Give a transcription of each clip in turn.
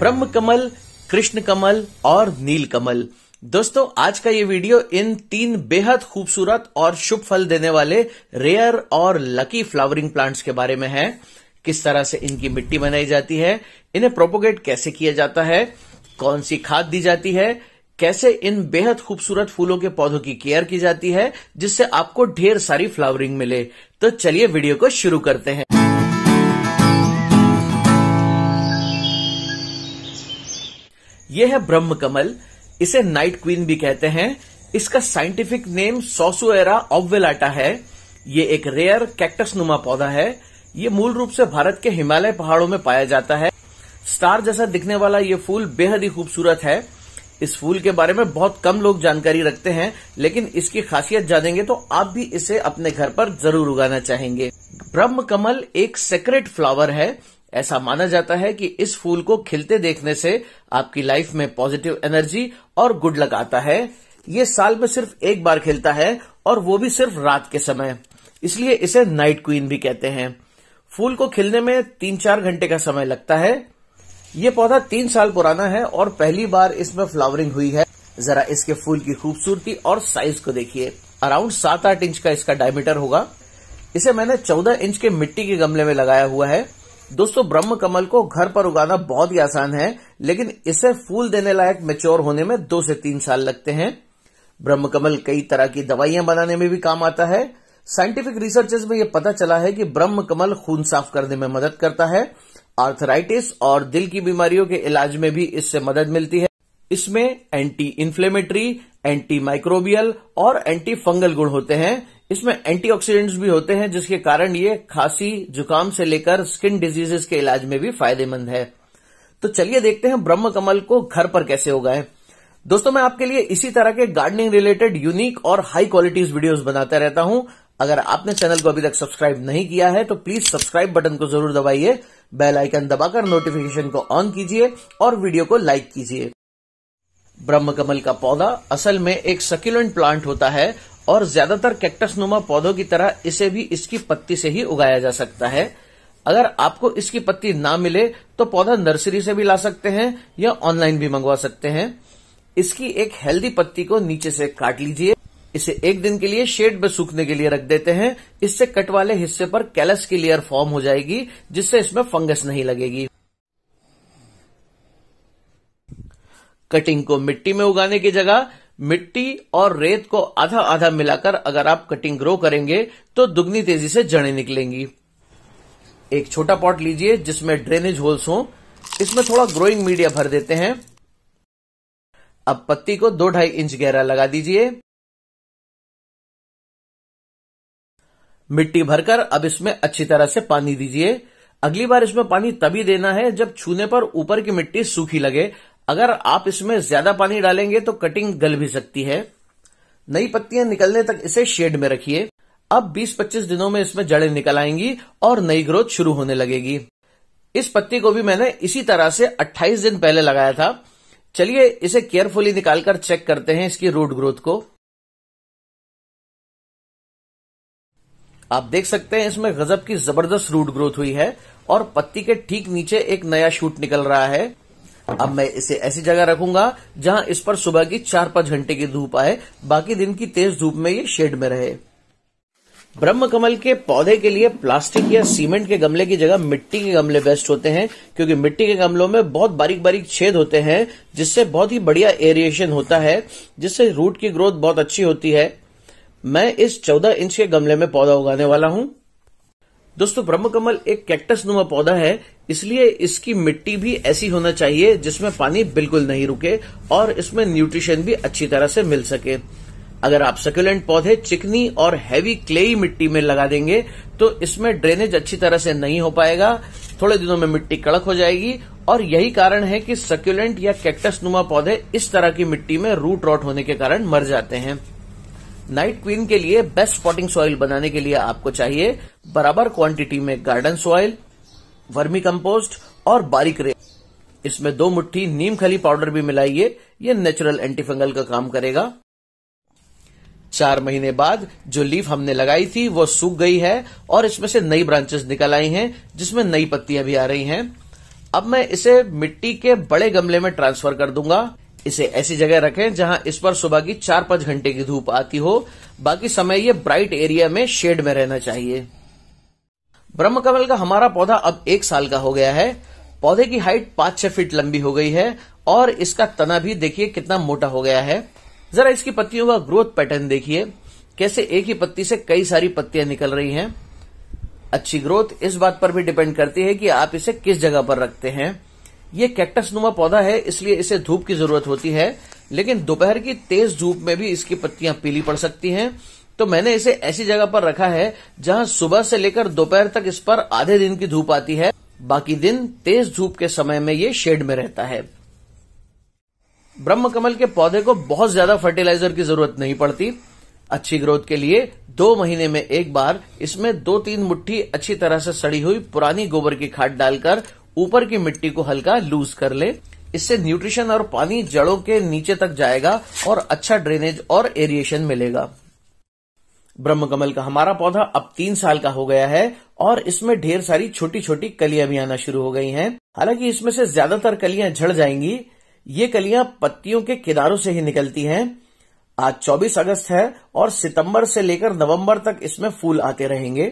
ब्रह्म कमल कृष्ण कमल और नील कमल दोस्तों आज का ये वीडियो इन तीन बेहद खूबसूरत और शुभ फल देने वाले रेयर और लकी फ्लावरिंग प्लांट्स के बारे में है किस तरह से इनकी मिट्टी बनाई जाती है इन्हें प्रोपोगेट कैसे किया जाता है कौन सी खाद दी जाती है कैसे इन बेहद खूबसूरत फूलों के पौधों की केयर की जाती है जिससे आपको ढेर सारी फ्लावरिंग मिले तो चलिए वीडियो को शुरू करते हैं यह है ब्रह्म कमल इसे नाइट क्वीन भी कहते हैं इसका साइंटिफिक नेम सोसुएरा ऑब्वेलाटा है ये एक रेयर कैक्टस नुमा पौधा है ये मूल रूप से भारत के हिमालय पहाड़ों में पाया जाता है स्टार जैसा दिखने वाला ये फूल बेहद ही खूबसूरत है इस फूल के बारे में बहुत कम लोग जानकारी रखते हैं लेकिन इसकी खासियत जानेंगे तो आप भी इसे अपने घर पर जरूर उगाना चाहेंगे ब्रह्म कमल एक सेक्रेट फ्लावर है ऐसा माना जाता है कि इस फूल को खिलते देखने से आपकी लाइफ में पॉजिटिव एनर्जी और गुड लक आता है ये साल में सिर्फ एक बार खिलता है और वो भी सिर्फ रात के समय इसलिए इसे नाइट क्वीन भी कहते हैं फूल को खिलने में तीन चार घंटे का समय लगता है ये पौधा तीन साल पुराना है और पहली बार इसमें फ्लावरिंग हुई है जरा इसके फूल की खूबसूरती और साइज को देखिए अराउंड सात आठ इंच का इसका डायमीटर होगा इसे मैंने चौदह इंच के मिट्टी के गमले में लगाया हुआ है दोस्तों ब्रह्म कमल को घर पर उगाना बहुत ही आसान है लेकिन इसे फूल देने लायक मेच्योर होने में दो से तीन साल लगते हैं ब्रह्म कमल कई तरह की दवाइयां बनाने में भी काम आता है साइंटिफिक रिसर्चेस में यह पता चला है कि ब्रह्म कमल खून साफ करने में मदद करता है आर्थराइटिस और दिल की बीमारियों के इलाज में भी इससे मदद मिलती है इसमें एंटी इन्फ्लेमेटरी एंटी माइक्रोबियल और एंटी फंगल गुण होते हैं इसमें एंटीऑक्सीडेंट्स भी होते हैं जिसके कारण ये खांसी जुकाम से लेकर स्किन डिजीजेस के इलाज में भी फायदेमंद है तो चलिए देखते हैं ब्रह्म कमल को घर पर कैसे उगाएं दोस्तों मैं आपके लिए इसी तरह के गार्डनिंग रिलेटेड यूनिक और हाई क्वालिटीज वीडियोस बनाता रहता हूं अगर आपने चैनल को अभी तक सब्सक्राइब नहीं किया है तो प्लीज सब्सक्राइब बटन को जरूर दबाइए बेल आइकन दबाकर नोटिफिकेशन को ऑन कीजिए और वीडियो को लाइक कीजिए ब्रह्म कमल का पौधा असल में एक सक्यूलेंट प्लांट होता है और ज्यादातर कैक्टस नुमा पौधों की तरह इसे भी इसकी पत्ती से ही उगाया जा सकता है अगर आपको इसकी पत्ती ना मिले तो पौधा नर्सरी से भी ला सकते हैं या ऑनलाइन भी मंगवा सकते हैं इसकी एक हेल्दी पत्ती को नीचे से काट लीजिए इसे एक दिन के लिए शेड में सूखने के लिए रख देते हैं इससे कट वाले हिस्से पर कैलस की लेयर फॉर्म हो जाएगी जिससे इसमें फंगस नहीं लगेगी कटिंग को मिट्टी में उगाने की जगह मिट्टी और रेत को आधा आधा मिलाकर अगर आप कटिंग ग्रो करेंगे तो दुगनी तेजी से जड़े निकलेंगी एक छोटा पॉट लीजिए जिसमें ड्रेनेज होल्स हो इसमें थोड़ा ग्रोइंग मीडिया भर देते हैं अब पत्ती को दो ढाई इंच गहरा लगा दीजिए मिट्टी भरकर अब इसमें अच्छी तरह से पानी दीजिए अगली बार इसमें पानी तभी देना है जब छूने पर ऊपर की मिट्टी सूखी लगे अगर आप इसमें ज्यादा पानी डालेंगे तो कटिंग गल भी सकती है नई पत्तियां निकलने तक इसे शेड में रखिए अब 20-25 दिनों में इसमें जड़ें निकल आएंगी और नई ग्रोथ शुरू होने लगेगी इस पत्ती को भी मैंने इसी तरह से 28 दिन पहले लगाया था चलिए इसे केयरफुली निकालकर चेक करते हैं इसकी रूट ग्रोथ को आप देख सकते हैं इसमें गजब की जबरदस्त रूट ग्रोथ हुई है और पत्ती के ठीक नीचे एक नया शूट निकल रहा है अब मैं इसे ऐसी जगह रखूंगा जहां इस पर सुबह की चार पांच घंटे की धूप आए बाकी दिन की तेज धूप में ये शेड में रहे ब्रह्म कमल के पौधे के लिए प्लास्टिक या सीमेंट के गमले की जगह मिट्टी के गमले बेस्ट होते हैं क्योंकि मिट्टी के गमलों में बहुत बारीक बारीक छेद होते हैं जिससे बहुत ही बढ़िया एरिएशन होता है जिससे रूट की ग्रोथ बहुत अच्छी होती है मैं इस चौदह इंच के गमले में पौधा उगाने वाला हूं दोस्तों ब्रह्मकमल एक कैक्टस नुमा पौधा है इसलिए इसकी मिट्टी भी ऐसी होना चाहिए जिसमें पानी बिल्कुल नहीं रुके और इसमें न्यूट्रिशन भी अच्छी तरह से मिल सके अगर आप सकुलेंट पौधे चिकनी और हैवी क्लेई मिट्टी में लगा देंगे तो इसमें ड्रेनेज अच्छी तरह से नहीं हो पाएगा थोड़े दिनों में मिट्टी कड़क हो जाएगी और यही कारण है कि सकुलेंट या कैक्टस नुमा पौधे इस तरह की मिट्टी में रूट रॉट होने के कारण मर जाते हैं नाइट क्वीन के लिए बेस्ट स्पॉटिंग सॉइल बनाने के लिए आपको चाहिए बराबर क्वांटिटी में गार्डन सॉइल वर्मी कंपोस्ट और बारीक रेत इसमें दो मुट्ठी नीम खली पाउडर भी मिलाइए यह नेचुरल एंटीफंगल का काम करेगा चार महीने बाद जो लीफ हमने लगाई थी वो सूख गई है और इसमें से नई ब्रांचेस निकल आई हैं जिसमें नई पत्तियां भी आ रही हैं अब मैं इसे मिट्टी के बड़े गमले में ट्रांसफर कर दूंगा इसे ऐसी जगह रखें जहां इस पर सुबह की चार पांच घंटे की धूप आती हो बाकी समय ये ब्राइट एरिया में शेड में रहना चाहिए ब्रह्म कमल का हमारा पौधा अब एक साल का हो गया है पौधे की हाइट पांच छह फीट लंबी हो गई है और इसका तना भी देखिए कितना मोटा हो गया है जरा इसकी पत्तियों का ग्रोथ पैटर्न देखिए कैसे एक ही पत्ती से कई सारी पत्तियां निकल रही हैं अच्छी ग्रोथ इस बात पर भी डिपेंड करती है कि आप इसे किस जगह पर रखते हैं ये कैक्टस नुमा पौधा है इसलिए इसे धूप की जरूरत होती है लेकिन दोपहर की तेज धूप में भी इसकी पत्तियां पीली पड़ सकती हैं तो मैंने इसे ऐसी जगह पर रखा है जहां सुबह से लेकर दोपहर तक इस पर आधे दिन की धूप आती है बाकी दिन तेज धूप के समय में ये शेड में रहता है ब्रह्म कमल के पौधे को बहुत ज्यादा फर्टिलाइजर की जरूरत नहीं पड़ती अच्छी ग्रोथ के लिए दो महीने में एक बार इसमें दो तीन मुट्ठी अच्छी तरह से सड़ी हुई पुरानी गोबर की खाद डालकर ऊपर की मिट्टी को हल्का लूज कर ले इससे न्यूट्रिशन और पानी जड़ों के नीचे तक जाएगा और अच्छा ड्रेनेज और एरिएशन मिलेगा ब्रह्म कमल का हमारा पौधा अब तीन साल का हो गया है और इसमें ढेर सारी छोटी छोटी कलियां भी आना शुरू हो गई हैं हालांकि इसमें से ज्यादातर कलियां झड़ जाएंगी ये कलियां पत्तियों के किनारों से ही निकलती हैं आज 24 अगस्त है और सितंबर से लेकर नवंबर तक इसमें फूल आते रहेंगे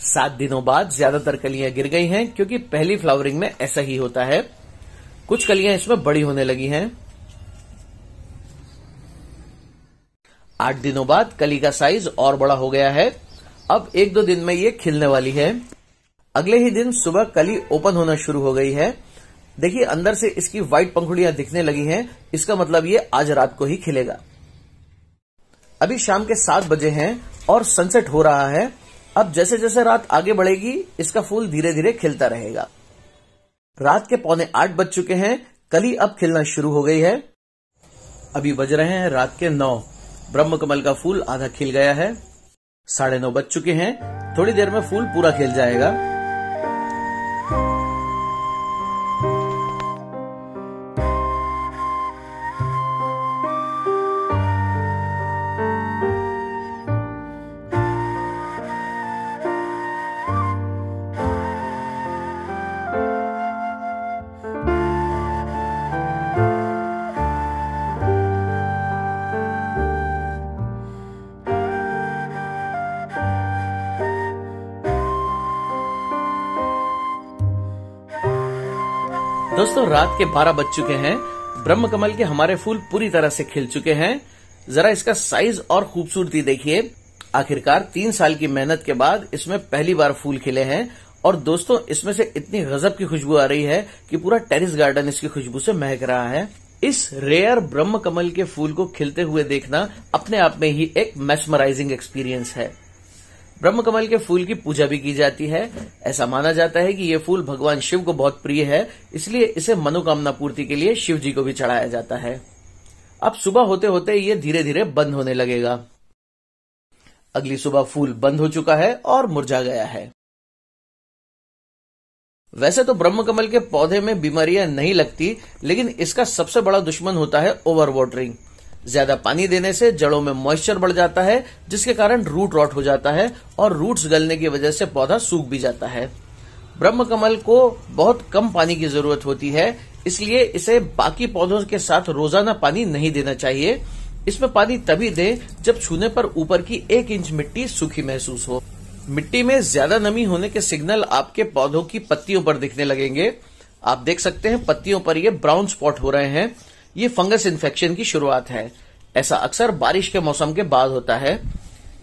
सात दिनों बाद ज्यादातर कलियां गिर गई हैं क्योंकि पहली फ्लावरिंग में ऐसा ही होता है कुछ कलियां इसमें बड़ी होने लगी हैं आठ दिनों बाद कली का साइज और बड़ा हो गया है अब एक दो दिन में ये खिलने वाली है अगले ही दिन सुबह कली ओपन होना शुरू हो गई है देखिए अंदर से इसकी व्हाइट पंखुड़ियां दिखने लगी हैं इसका मतलब ये आज रात को ही खिलेगा अभी शाम के सात बजे हैं और सनसेट हो रहा है अब जैसे जैसे रात आगे बढ़ेगी इसका फूल धीरे धीरे खिलता रहेगा रात के पौने आठ बज चुके हैं कली अब खिलना शुरू हो गई है अभी बज रहे हैं रात के नौ ब्रह्म कमल का फूल आधा खिल गया है साढ़े नौ बज चुके हैं थोड़ी देर में फूल पूरा खिल जाएगा दोस्तों रात के बारह बज चुके हैं ब्रह्म कमल के हमारे फूल पूरी तरह से खिल चुके हैं जरा इसका साइज और खूबसूरती देखिए आखिरकार तीन साल की मेहनत के बाद इसमें पहली बार फूल खिले हैं और दोस्तों इसमें से इतनी गजब की खुशबू आ रही है कि पूरा टेरिस गार्डन इसकी खुशबू से महक रहा है इस रेयर ब्रह्म कमल के फूल को खिलते हुए देखना अपने आप में ही एक मेसमराइजिंग एक्सपीरियंस है ब्रह्म कमल के फूल की पूजा भी की जाती है ऐसा माना जाता है कि ये फूल भगवान शिव को बहुत प्रिय है इसलिए इसे मनोकामना पूर्ति के लिए शिव जी को भी चढ़ाया जाता है अब सुबह होते होते ये धीरे धीरे बंद होने लगेगा अगली सुबह फूल बंद हो चुका है और मुरझा गया है वैसे तो ब्रह्म कमल के पौधे में बीमारियां नहीं लगती लेकिन इसका सबसे बड़ा दुश्मन होता है ओवर वाटरिंग ज्यादा पानी देने से जड़ों में मॉइस्चर बढ़ जाता है जिसके कारण रूट रॉट हो जाता है और रूट्स गलने की वजह से पौधा सूख भी जाता है ब्रह्म कमल को बहुत कम पानी की जरूरत होती है इसलिए इसे बाकी पौधों के साथ रोजाना पानी नहीं देना चाहिए इसमें पानी तभी दे जब छूने पर ऊपर की एक इंच मिट्टी सूखी महसूस हो मिट्टी में ज्यादा नमी होने के सिग्नल आपके पौधों की पत्तियों पर दिखने लगेंगे आप देख सकते हैं पत्तियों पर ये ब्राउन स्पॉट हो रहे हैं ये फंगस इन्फेक्शन की शुरुआत है ऐसा अक्सर बारिश के मौसम के बाद होता है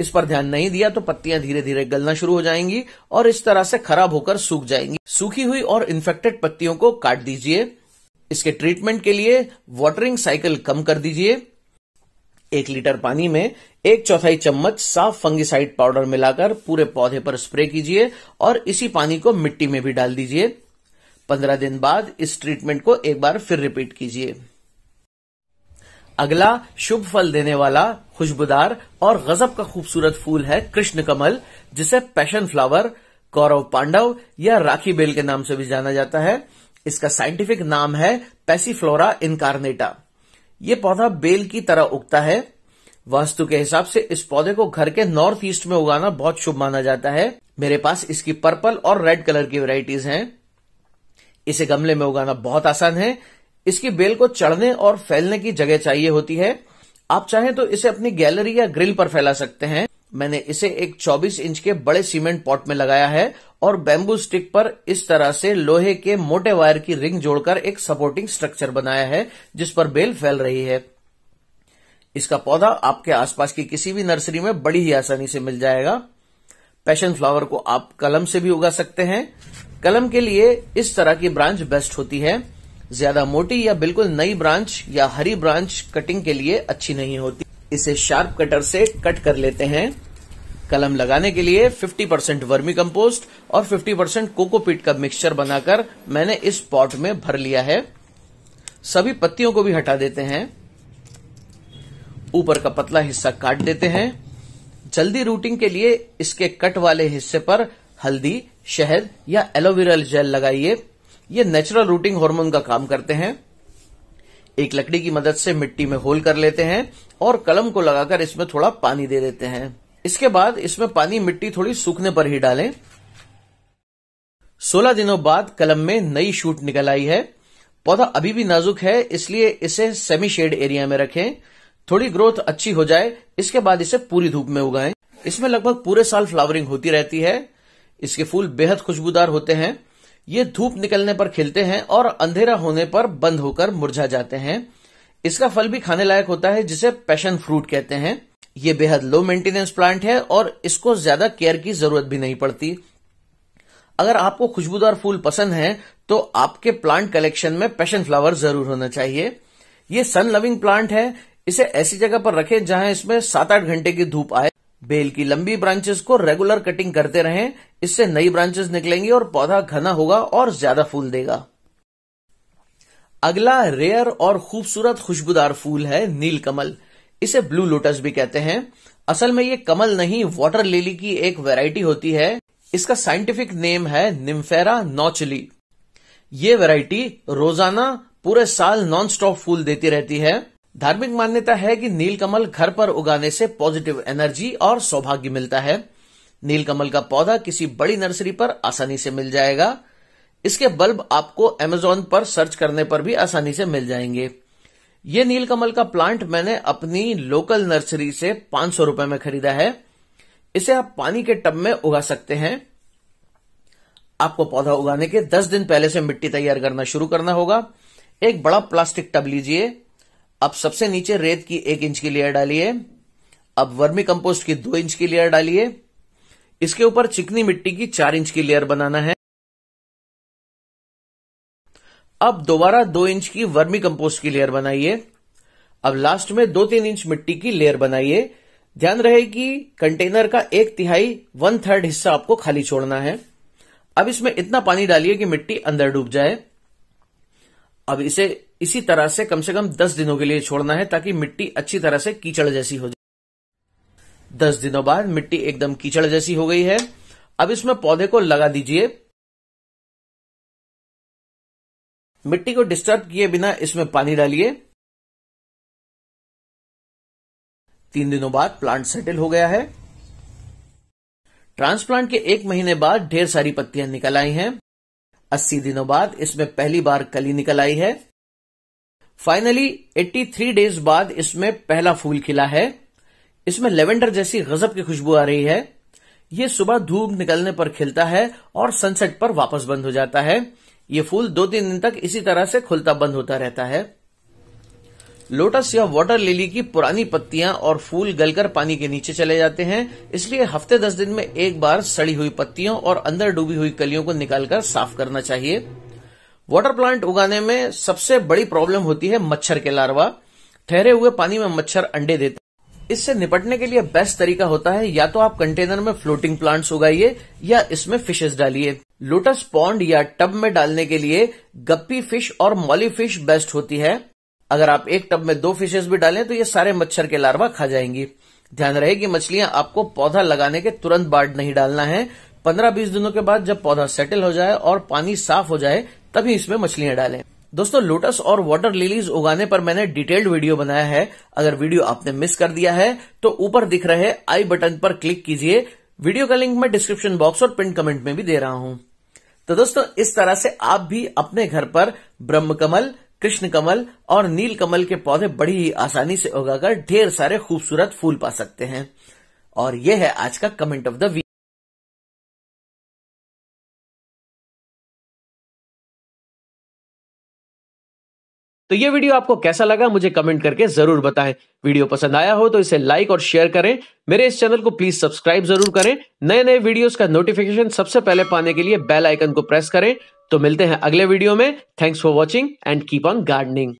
इस पर ध्यान नहीं दिया तो पत्तियां धीरे धीरे गलना शुरू हो जाएंगी और इस तरह से खराब होकर सूख जाएंगी सूखी हुई और इन्फेक्टेड पत्तियों को काट दीजिए इसके ट्रीटमेंट के लिए वाटरिंग साइकिल कम कर दीजिए एक लीटर पानी में एक चौथाई चम्मच साफ फंगिसाइड पाउडर मिलाकर पूरे पौधे पर स्प्रे कीजिए और इसी पानी को मिट्टी में भी डाल दीजिए पंद्रह दिन बाद इस ट्रीटमेंट को एक बार फिर रिपीट कीजिए अगला शुभ फल देने वाला खुशबुदार और गजब का खूबसूरत फूल है कृष्ण कमल जिसे पैशन फ्लावर कौरव पांडव या राखी बेल के नाम से भी जाना जाता है इसका साइंटिफिक नाम है पैसीफ्लोरा इनकारनेटा ये पौधा बेल की तरह उगता है वास्तु के हिसाब से इस पौधे को घर के नॉर्थ ईस्ट में उगाना बहुत शुभ माना जाता है मेरे पास इसकी पर्पल और रेड कलर की वेराइटीज हैं इसे गमले में उगाना बहुत आसान है इसकी बेल को चढ़ने और फैलने की जगह चाहिए होती है आप चाहें तो इसे अपनी गैलरी या ग्रिल पर फैला सकते हैं मैंने इसे एक 24 इंच के बड़े सीमेंट पॉट में लगाया है और बैम्बू स्टिक पर इस तरह से लोहे के मोटे वायर की रिंग जोड़कर एक सपोर्टिंग स्ट्रक्चर बनाया है जिस पर बेल फैल रही है इसका पौधा आपके आसपास की किसी भी नर्सरी में बड़ी ही आसानी से मिल जाएगा पैशन फ्लावर को आप कलम से भी उगा सकते हैं कलम के लिए इस तरह की ब्रांच बेस्ट होती है ज्यादा मोटी या बिल्कुल नई ब्रांच या हरी ब्रांच कटिंग के लिए अच्छी नहीं होती इसे शार्प कटर से कट कर लेते हैं कलम लगाने के लिए 50% परसेंट वर्मी कंपोस्ट और 50% परसेंट कोकोपीट का मिक्सचर बनाकर मैंने इस पॉट में भर लिया है सभी पत्तियों को भी हटा देते हैं ऊपर का पतला हिस्सा काट देते हैं जल्दी रूटिंग के लिए इसके कट वाले हिस्से पर हल्दी शहद या एलोवेरा जेल लगाइए ये नेचुरल रूटिंग हार्मोन का काम करते हैं एक लकड़ी की मदद से मिट्टी में होल कर लेते हैं और कलम को लगाकर इसमें थोड़ा पानी दे देते हैं इसके बाद इसमें पानी मिट्टी थोड़ी सूखने पर ही डालें 16 दिनों बाद कलम में नई शूट निकल आई है पौधा अभी भी नाजुक है इसलिए इसे सेमी शेड एरिया में रखें थोड़ी ग्रोथ अच्छी हो जाए इसके बाद इसे पूरी धूप में उगाएं इसमें लगभग पूरे साल फ्लावरिंग होती रहती है इसके फूल बेहद खुशबूदार होते हैं ये धूप निकलने पर खिलते हैं और अंधेरा होने पर बंद होकर मुरझा जाते हैं इसका फल भी खाने लायक होता है जिसे पैशन फ्रूट कहते हैं ये बेहद लो मेंटेनेंस प्लांट है और इसको ज्यादा केयर की जरूरत भी नहीं पड़ती अगर आपको खुशबूदार फूल पसंद है तो आपके प्लांट कलेक्शन में पैशन फ्लावर जरूर होना चाहिए ये सन लविंग प्लांट है इसे ऐसी जगह पर रखें जहां इसमें सात आठ घंटे की धूप आए बेल की लंबी ब्रांचेस को रेगुलर कटिंग करते रहें इससे नई ब्रांचेस निकलेंगी और पौधा घना होगा और ज्यादा फूल देगा अगला रेयर और खूबसूरत खुशबूदार फूल है नीलकमल इसे ब्लू लोटस भी कहते हैं असल में ये कमल नहीं वाटर लिली की एक वैरायटी होती है इसका साइंटिफिक नेम है निम्फेरा नौचली ये वेरायटी रोजाना पूरे साल नॉन स्टॉप फूल देती रहती है धार्मिक मान्यता है कि नीलकमल घर पर उगाने से पॉजिटिव एनर्जी और सौभाग्य मिलता है नीलकमल का पौधा किसी बड़ी नर्सरी पर आसानी से मिल जाएगा इसके बल्ब आपको एमेजॉन पर सर्च करने पर भी आसानी से मिल जाएंगे ये नीलकमल का प्लांट मैंने अपनी लोकल नर्सरी से पांच सौ रुपए में खरीदा है इसे आप पानी के टब में उगा सकते हैं आपको पौधा उगाने के दस दिन पहले से मिट्टी तैयार करना शुरू करना होगा एक बड़ा प्लास्टिक टब लीजिए अब सबसे नीचे रेत की एक इंच की लेयर डालिए अब वर्मी कंपोस्ट की दो इंच की लेयर डालिए इसके ऊपर चिकनी मिट्टी की चार इंच की लेयर बनाना है अब दोबारा दो इंच की वर्मी कंपोस्ट की लेयर बनाइए अब लास्ट में दो तीन इंच मिट्टी की लेयर बनाइए ध्यान रहे कि कंटेनर का एक तिहाई वन थर्ड हिस्सा आपको खाली छोड़ना है अब इसमें इतना पानी डालिए कि मिट्टी अंदर डूब जाए अब इसे इसी तरह से कम से कम दस दिनों के लिए छोड़ना है ताकि मिट्टी अच्छी तरह से कीचड़ जैसी हो जाए दस दिनों बाद मिट्टी एकदम कीचड़ जैसी हो गई है अब इसमें पौधे को लगा दीजिए मिट्टी को डिस्टर्ब किए बिना इसमें पानी डालिए तीन दिनों बाद प्लांट सेटल हो गया है ट्रांसप्लांट के एक महीने बाद ढेर सारी पत्तियां निकल आई हैं 80 दिनों बाद इसमें पहली बार कली निकल आई है फाइनली 83 डेज बाद इसमें पहला फूल खिला है इसमें लेवेंडर जैसी गजब की खुशबू आ रही है ये सुबह धूप निकलने पर खिलता है और सनसेट पर वापस बंद हो जाता है ये फूल दो तीन दिन तक इसी तरह से खुलता बंद होता रहता है लोटस या वाटर लिली की पुरानी पत्तियां और फूल गलकर पानी के नीचे चले जाते हैं इसलिए हफ्ते दस दिन में एक बार सड़ी हुई पत्तियों और अंदर डूबी हुई कलियों को निकालकर साफ करना चाहिए वाटर प्लांट उगाने में सबसे बड़ी प्रॉब्लम होती है मच्छर के लार्वा ठहरे हुए पानी में मच्छर अंडे देते इससे निपटने के लिए बेस्ट तरीका होता है या तो आप कंटेनर में फ्लोटिंग प्लांट्स उगाइए या इसमें फिशेस डालिए लोटस पॉन्ड या टब में डालने के लिए गप्पी फिश और मॉली फिश बेस्ट होती है अगर आप एक टब में दो फिशेस भी डालें तो ये सारे मच्छर के लार्वा खा जाएंगी ध्यान रहे कि मछलियां आपको पौधा लगाने के तुरंत बाद नहीं डालना है पंद्रह बीस दिनों के बाद जब पौधा सेटल हो जाए और पानी साफ हो जाए तभी इसमें मछलियां डालें दोस्तों लोटस और वाटर लिलीज उगाने पर मैंने डिटेल्ड वीडियो बनाया है अगर वीडियो आपने मिस कर दिया है तो ऊपर दिख रहे आई बटन पर क्लिक कीजिए वीडियो का लिंक मैं डिस्क्रिप्शन बॉक्स और पिन कमेंट में भी दे रहा हूं तो दोस्तों इस तरह से आप भी अपने घर पर ब्रह्म कमल कृष्ण कमल और नील कमल के पौधे बड़ी ही आसानी से उगाकर ढेर सारे खूबसूरत फूल पा सकते हैं और यह है आज का कमेंट ऑफ द वीक तो ये वीडियो आपको कैसा लगा मुझे कमेंट करके जरूर बताएं वीडियो पसंद आया हो तो इसे लाइक और शेयर करें मेरे इस चैनल को प्लीज सब्सक्राइब जरूर करें नए नए वीडियोस का नोटिफिकेशन सबसे पहले पाने के लिए बेल आइकन को प्रेस करें तो मिलते हैं अगले वीडियो में thanks for watching and keep on gardening